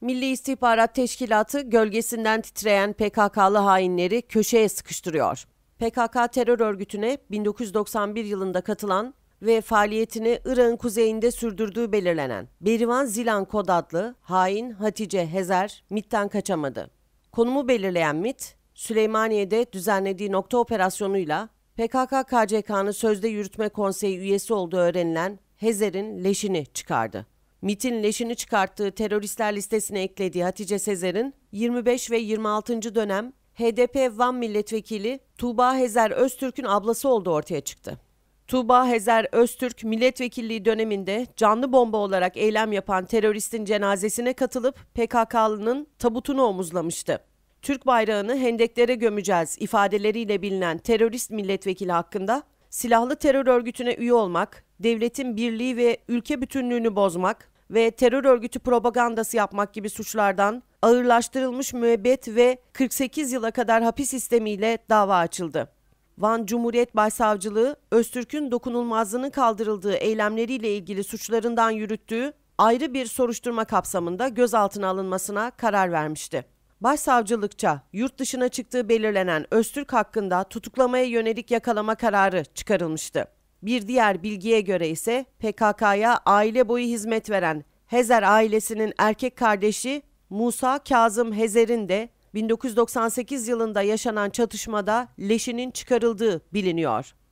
Milli İstihbarat Teşkilatı gölgesinden titreyen PKK'lı hainleri köşeye sıkıştırıyor. PKK terör örgütüne 1991 yılında katılan ve faaliyetini Irak'ın kuzeyinde sürdürdüğü belirlenen Berivan Zilan Kod adlı hain Hatice Hezer MIT'ten kaçamadı. Konumu belirleyen MIT, Süleymaniye'de düzenlediği nokta operasyonuyla PKK-KCK'nın sözde yürütme konseyi üyesi olduğu öğrenilen Hezer'in leşini çıkardı. MIT'in leşini çıkarttığı teröristler listesine eklediği Hatice Sezer'in 25 ve 26. dönem HDP Van Milletvekili Tuğba Hezer Öztürk'ün ablası olduğu ortaya çıktı. Tuğba Hezer Öztürk milletvekilliği döneminde canlı bomba olarak eylem yapan teröristin cenazesine katılıp PKK'lının tabutunu omuzlamıştı. Türk bayrağını hendeklere gömeceğiz ifadeleriyle bilinen terörist milletvekili hakkında silahlı terör örgütüne üye olmak, devletin birliği ve ülke bütünlüğünü bozmak, ve terör örgütü propagandası yapmak gibi suçlardan ağırlaştırılmış müebbet ve 48 yıla kadar hapis sistemiyle dava açıldı. Van Cumhuriyet Başsavcılığı, Öztürk'ün dokunulmazlığının kaldırıldığı eylemleriyle ilgili suçlarından yürüttüğü ayrı bir soruşturma kapsamında gözaltına alınmasına karar vermişti. Başsavcılıkça yurt dışına çıktığı belirlenen Öztürk hakkında tutuklamaya yönelik yakalama kararı çıkarılmıştı. Bir diğer bilgiye göre ise PKK'ya aile boyu hizmet veren Hezer ailesinin erkek kardeşi Musa Kazım Hezer'in de 1998 yılında yaşanan çatışmada leşinin çıkarıldığı biliniyor.